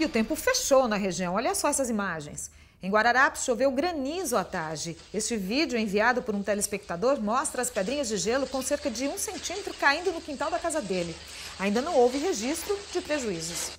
E o tempo fechou na região. Olha só essas imagens. Em Guararapes choveu granizo à tarde. Este vídeo, enviado por um telespectador, mostra as pedrinhas de gelo com cerca de um centímetro caindo no quintal da casa dele. Ainda não houve registro de prejuízos.